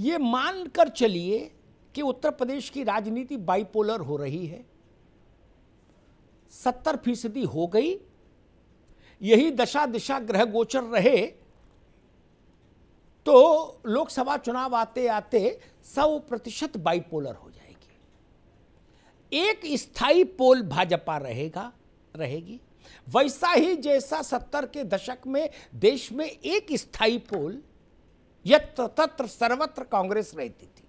ये मान कर चलिए कि उत्तर प्रदेश की राजनीति बाइपोलर हो रही है सत्तर फीसदी हो गई यही दशा दिशा ग्रह गोचर रहे तो लोकसभा चुनाव आते आते सौ प्रतिशत बाइपोलर हो जाएगी एक स्थायी पोल भाजपा रहेगा रहेगी वैसा ही जैसा सत्तर के दशक में देश में एक स्थायी पोल यत्र तत्र सर्वत्र कांग्रेस रहती थी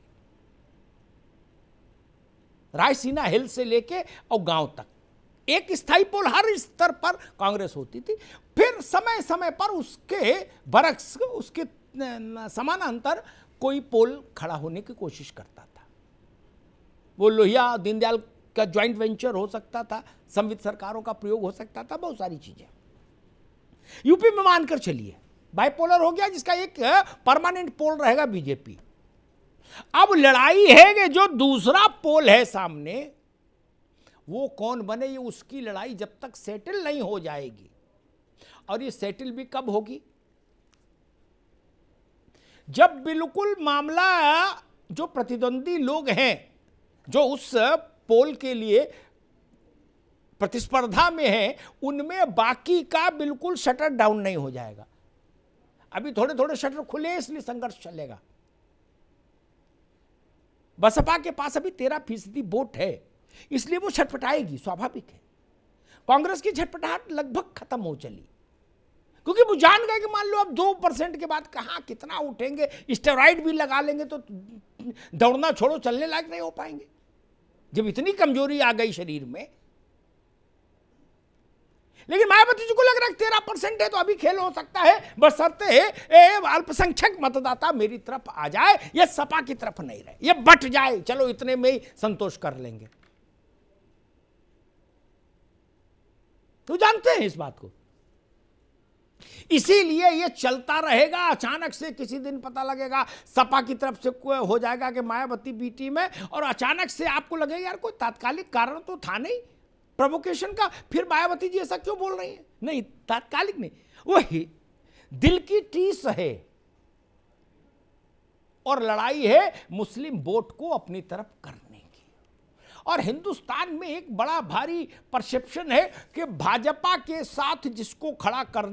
रायसीना हिल से लेके और गांव तक एक स्थायी पोल हर स्तर पर कांग्रेस होती थी फिर समय समय पर उसके बरक्स उसके समानांतर कोई पोल खड़ा होने की कोशिश करता था वो लोहिया दीनदयाल का ज्वाइंट वेंचर हो सकता था संविध सरकारों का प्रयोग हो सकता था बहुत सारी चीजें यूपी में मानकर चलिए बाइपोलर हो गया जिसका एक परमानेंट पोल रहेगा बीजेपी अब लड़ाई है कि जो दूसरा पोल है सामने वो कौन बने ये उसकी लड़ाई जब तक सेटल नहीं हो जाएगी और ये सेटल भी कब होगी जब बिल्कुल मामला जो प्रतिद्वंदी लोग हैं जो उस पोल के लिए प्रतिस्पर्धा में हैं उनमें बाकी का बिल्कुल शटर डाउन नहीं हो जाएगा अभी थोड़े थोड़े शटर खुले इसलिए संघर्ष चलेगा बसपा के पास अभी तेरह फीसदी वोट है इसलिए वो छटपटाएगी स्वाभाविक है कांग्रेस की छटपटाहट लगभग खत्म हो चली क्योंकि वो जान गए कि मान लो अब दो परसेंट के बाद कहाँ कितना उठेंगे स्टेराइड भी लगा लेंगे तो दौड़ना छोड़ो चलने लायक नहीं हो पाएंगे जब इतनी कमजोरी आ गई शरीर में लेकिन मायावती जी को लग रहा है तेरह परसेंट है तो अभी खेल हो सकता है बसरते है अल्पसंख्यक मतदाता मेरी तरफ आ जाए या सपा की तरफ नहीं रहे ये बट जाए चलो इतने में ही संतोष कर लेंगे तो जानते हैं इस बात को इसीलिए ये चलता रहेगा अचानक से किसी दिन पता लगेगा सपा की तरफ से हो जाएगा कि मायावती बीटी में और अचानक से आपको लगेगा यार कोई तात्कालिक कारण तो था नहीं प्रवोकेशन का फिर मायावती जी ऐसा क्यों बोल रही है नहीं तात्कालिक नहीं वही दिल की टीस है और लड़ाई है मुस्लिम वोट को अपनी तरफ करने की और हिंदुस्तान में एक बड़ा भारी परसेप्शन है कि भाजपा के साथ जिसको खड़ा कर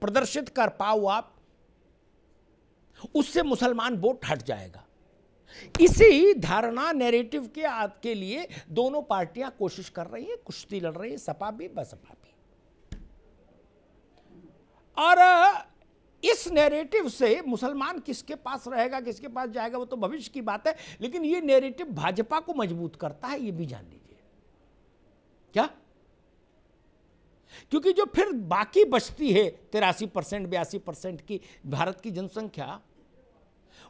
प्रदर्शित कर पाओ आप उससे मुसलमान वोट हट जाएगा इसी धारणा नेरेटिव के के लिए दोनों पार्टियां कोशिश कर रही हैं कुश्ती लड़ रही है सपा भी बसपा भी और इस नैरेटिव से मुसलमान किसके पास रहेगा किसके पास जाएगा वो तो भविष्य की बात है लेकिन ये नैरेटिव भाजपा को मजबूत करता है ये भी जान लीजिए क्या क्योंकि जो फिर बाकी बचती है तिरासी परसेंट बयासी परसेंट की भारत की जनसंख्या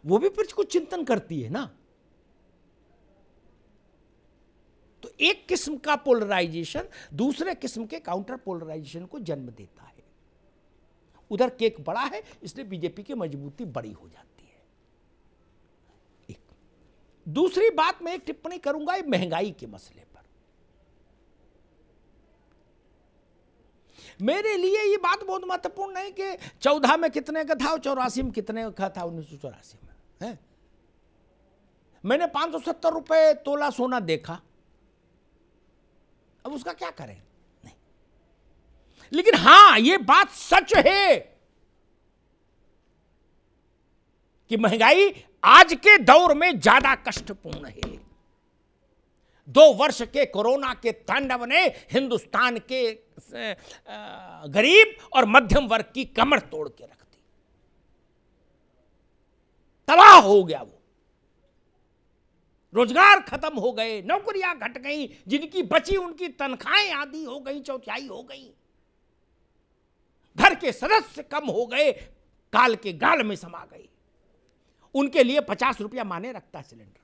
वो भी फिर कुछ चिंतन करती है ना तो एक किस्म का पोलराइजेशन दूसरे किस्म के काउंटर पोलराइजेशन को जन्म देता है उधर केक बड़ा है इसलिए बीजेपी की मजबूती बड़ी हो जाती है एक दूसरी बात मैं एक टिप्पणी करूंगा महंगाई के मसले पर मेरे लिए ये बात बहुत महत्वपूर्ण है कि चौदह में कितने का था और चौरासी में कितने का था उन्नीस सौ चौरासी में है मैंने पांच सौ सत्तर तोला सोना देखा अब उसका क्या करें नहीं लेकिन हां यह बात सच है कि महंगाई आज के दौर में ज्यादा कष्टपूर्ण है दो वर्ष के कोरोना के तांडव ने हिंदुस्तान के गरीब और मध्यम वर्ग की कमर तोड़ के रख तबाह हो गया वो रोजगार खत्म हो गए नौकरियां घट गई जिनकी बची उनकी तनख्वाहें आधी हो गई चौथाई हो गई घर के सदस्य कम हो गए काल के गाल में समा गई उनके लिए पचास रुपया माने रखता सिलेंडर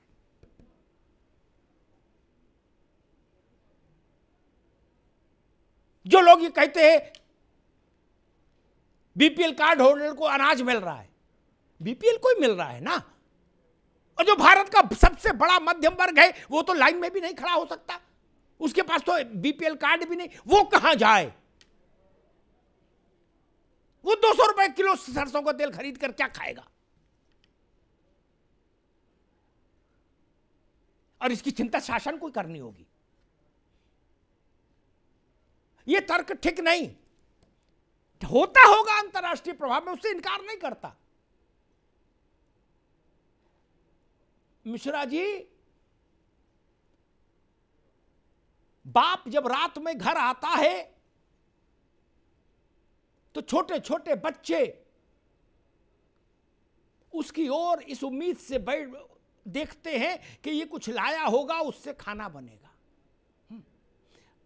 जो लोग ये कहते हैं बीपीएल कार्ड होल्डर को अनाज मिल रहा है बीपीएल को ही मिल रहा है ना और जो भारत का सबसे बड़ा मध्यम वर्ग है वो तो लाइन में भी नहीं खड़ा हो सकता उसके पास तो बीपीएल कार्ड भी नहीं वो कहां जाए वो दो सौ रुपए किलो सरसों का तेल खरीद कर क्या खाएगा और इसकी चिंता शासन को करनी होगी ये तर्क ठीक नहीं होता होगा अंतर्राष्ट्रीय प्रभाव में उससे इनकार नहीं करता मिश्रा जी बाप जब रात में घर आता है तो छोटे छोटे बच्चे उसकी ओर इस उम्मीद से बैठ देखते हैं कि ये कुछ लाया होगा उससे खाना बनेगा हम्म।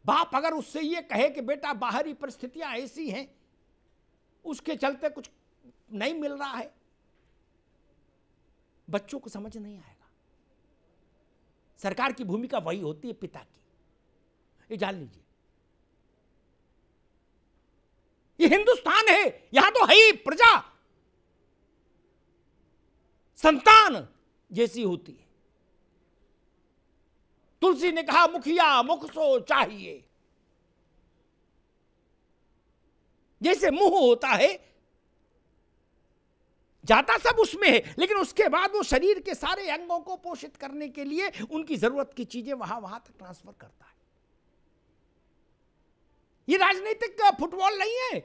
बाप अगर उससे ये कहे कि बेटा बाहरी परिस्थितियां ऐसी हैं उसके चलते कुछ नहीं मिल रहा है बच्चों को समझ नहीं आया सरकार की भूमिका वही होती है पिता की ये जान लीजिए ये हिंदुस्तान है यहां तो है ही प्रजा संतान जैसी होती है तुलसी ने कहा मुखिया मुखसो चाहिए जैसे मुंह होता है जाता सब उसमें है लेकिन उसके बाद वो शरीर के सारे अंगों को पोषित करने के लिए उनकी ज़रूरत की चीज़ें वहां वहां तक ट्रांसफ़र करता है ये राजनीतिक फुटबॉल नहीं है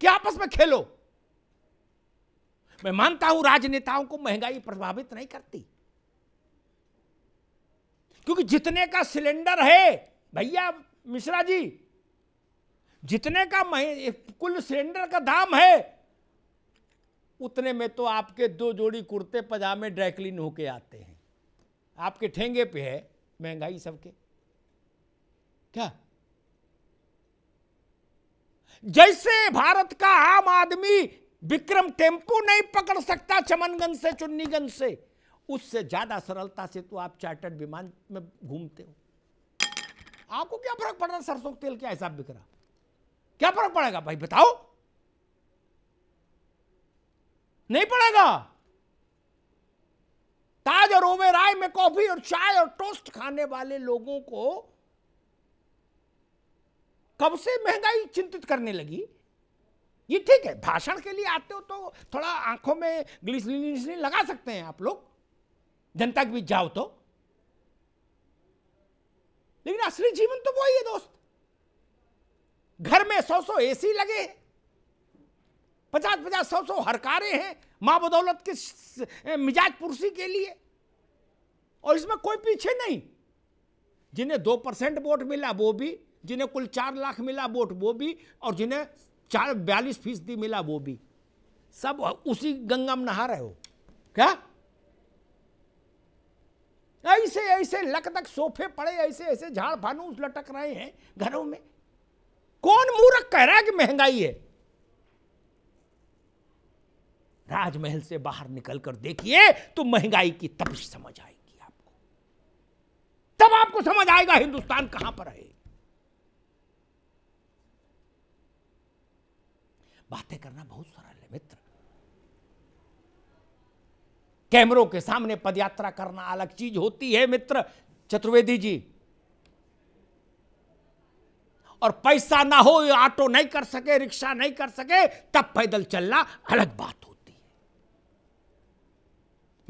कि आपस में खेलो मैं मानता हूं राजनेताओं को महंगाई प्रभावित नहीं करती क्योंकि जितने का सिलेंडर है भैया मिश्रा जी जितने का कुल सिलेंडर का दाम है उतने में तो आपके दो जोड़ी कुर्ते पजामे ड्रैकलिन होके आते हैं आपके ठेंगे पे है महंगाई सबके क्या जैसे भारत का आम आदमी विक्रम टेम्पू नहीं पकड़ सकता चमनगंज से चुन्नीगंज से उससे ज्यादा सरलता से तो आप चार्टर्ड विमान में घूमते हो आपको क्या फर्क पड़ रहा सरसों तेल क्या हिसाब बिक रहा क्या फर्क पड़ेगा भाई बताओ नहीं पड़ेगा ताज और राय में कॉफी और चाय और टोस्ट खाने वाले लोगों को कब से महंगाई चिंतित करने लगी ये ठीक है भाषण के लिए आते हो तो थोड़ा आंखों में ग्लिस लगा सकते हैं आप लोग जनता के बीच जाओ तो लेकिन असली जीवन तो वही है दोस्त घर में सौ सौ एसी लगे हैं पचास पचास सौ सौ हरकारे हैं माँ बदौलत के मिजाज पुरसी के लिए और इसमें कोई पीछे नहीं जिन्हें दो परसेंट वोट मिला वो भी जिन्हें कुल चार लाख मिला वोट वो भी और जिन्हें चार बयालीस फीसदी मिला वो भी सब उसी गंगा में नहा रहे हो क्या ऐसे ऐसे लक तक सोफे पड़े ऐसे ऐसे झाड़ फानूस लटक रहे हैं घरों में कौन मूर्ख कह रहा है कि महंगाई है राजमहल से बाहर निकलकर देखिए तो महंगाई की तपिश समझ आएगी आपको तब आपको समझ आएगा हिंदुस्तान कहां पर है बातें करना बहुत सरल है मित्र कैमरों के सामने पदयात्रा करना अलग चीज होती है मित्र चतुर्वेदी जी और पैसा ना हो ऑटो नहीं कर सके रिक्शा नहीं कर सके तब पैदल चलना अलग बात हो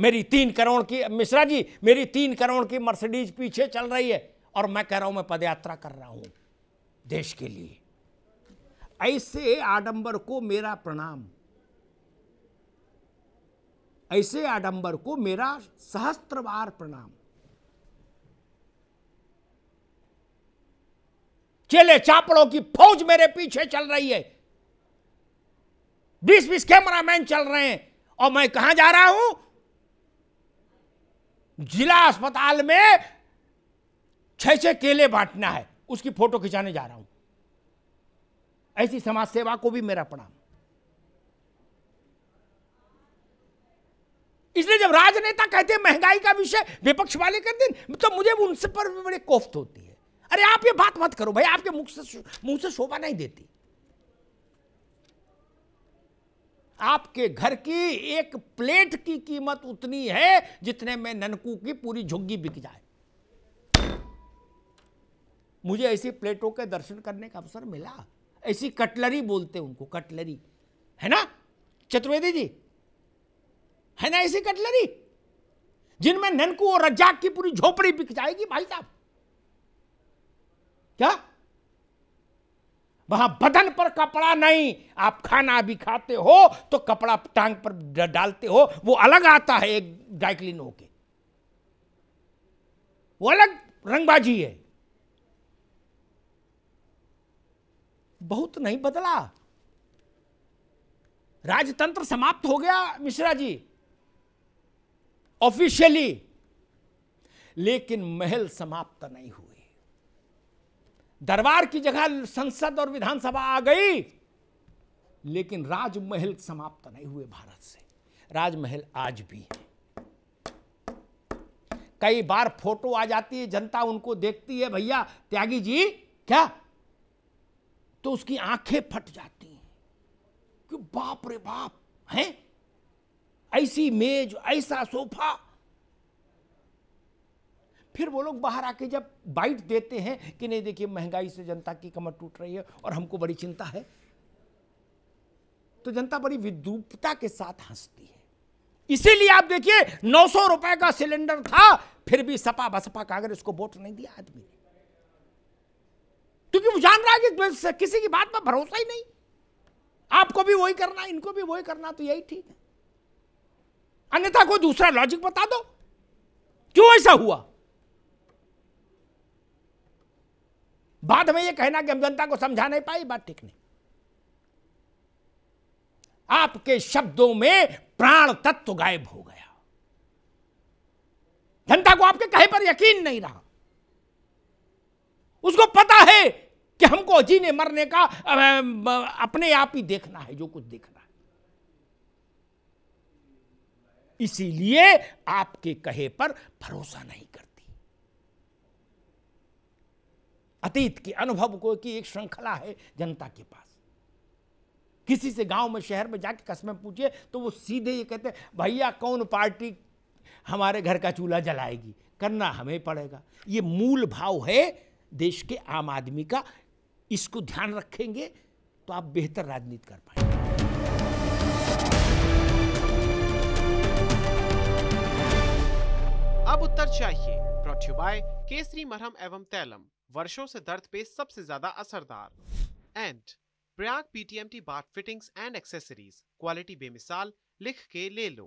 मेरी तीन करोड़ की मिश्रा जी मेरी तीन करोड़ की मर्सिडीज पीछे चल रही है और मैं कह रहा हूं मैं पदयात्रा कर रहा हूं देश के लिए ऐसे आडंबर को मेरा प्रणाम ऐसे आडंबर को मेरा सहस्त्र बार प्रणाम चेले चापड़ों की फौज मेरे पीछे चल रही है बीस बीस कैमरामैन चल रहे हैं और मैं कहां जा रहा हूं जिला अस्पताल में छह छह केले बांटना है उसकी फोटो खिंचाने जा रहा हूं ऐसी समाज सेवा को भी मेरा प्रणाम इसलिए जब राजनेता कहते हैं महंगाई का विषय विपक्ष वाले कहते हैं तो मुझे उनसे पर बड़ी कोफ्त होती है अरे आप ये बात मत करो भाई आपके मुख से मुंह से शोभा नहीं देती आपके घर की एक प्लेट की कीमत उतनी है जितने में ननकू की पूरी झुग्गी बिक जाए मुझे ऐसी प्लेटों के दर्शन करने का अवसर मिला ऐसी कटलरी बोलते उनको कटलरी है ना चतुर्वेदी जी है ना ऐसी कटलरी जिनमें ननकू और रज्जाक की पूरी झोपड़ी बिक जाएगी भाई साहब क्या वहां बदन पर कपड़ा नहीं आप खाना भी खाते हो तो कपड़ा टांग पर डालते हो वो अलग आता है एक डाइक्लिन होके वो अलग रंगबाजी है बहुत नहीं बदला राजतंत्र समाप्त हो गया मिश्रा जी ऑफिशियली लेकिन महल समाप्त नहीं हुए दरबार की जगह संसद और विधानसभा आ गई लेकिन राजमहल समाप्त नहीं हुए भारत से राजमहल आज भी है कई बार फोटो आ जाती है जनता उनको देखती है भैया त्यागी जी क्या तो उसकी आंखें फट जाती हैं कि बाप रे बाप हैं ऐसी मेज ऐसा सोफा फिर वो लोग बाहर आके जब बाइट देते हैं कि नहीं देखिए महंगाई से जनता की कमर टूट रही है और हमको बड़ी चिंता है तो जनता बड़ी विद्रूपता के साथ हंसती है इसीलिए आप देखिए 900 रुपए का सिलेंडर था फिर भी सपा बसपा कांग्रेस को वोट नहीं दिया आदमी ने क्योंकि वो जान रहा है कि किसी की बात पर भरोसा ही नहीं आपको भी वही करना इनको भी वही करना तो यही ठीक है अन्यथा कोई दूसरा लॉजिक बता दो क्यों ऐसा हुआ बाद में यह कहना कि हम जनता को समझा नहीं पाए बात ठीक नहीं आपके शब्दों में प्राण तत्व गायब हो गया जनता को आपके कहे पर यकीन नहीं रहा उसको पता है कि हमको जीने मरने का अपने आप ही देखना है जो कुछ देखना है इसीलिए आपके कहे पर भरोसा नहीं करते अतीत के अनुभव को की एक श्रृंखला है जनता के पास किसी से गांव में शहर में जाके कस्बे में पूछिए तो वो सीधे ये कहते हैं भैया कौन पार्टी हमारे घर का चूल्हा जलाएगी करना हमें पड़ेगा ये मूल भाव है देश के आम आदमी का इसको ध्यान रखेंगे तो आप बेहतर राजनीति कर पाएंगे अब उत्तर चाहिए ब्रॉट बाय केसरी मरहम एवं तैलम वर्षों से दर्द पे सबसे ज्यादा असरदार एंड प्रयाग पीटीएमटी बाट फिटिंग्स एंड एक्सेसरीज क्वालिटी बेमिसाल लिख के ले लो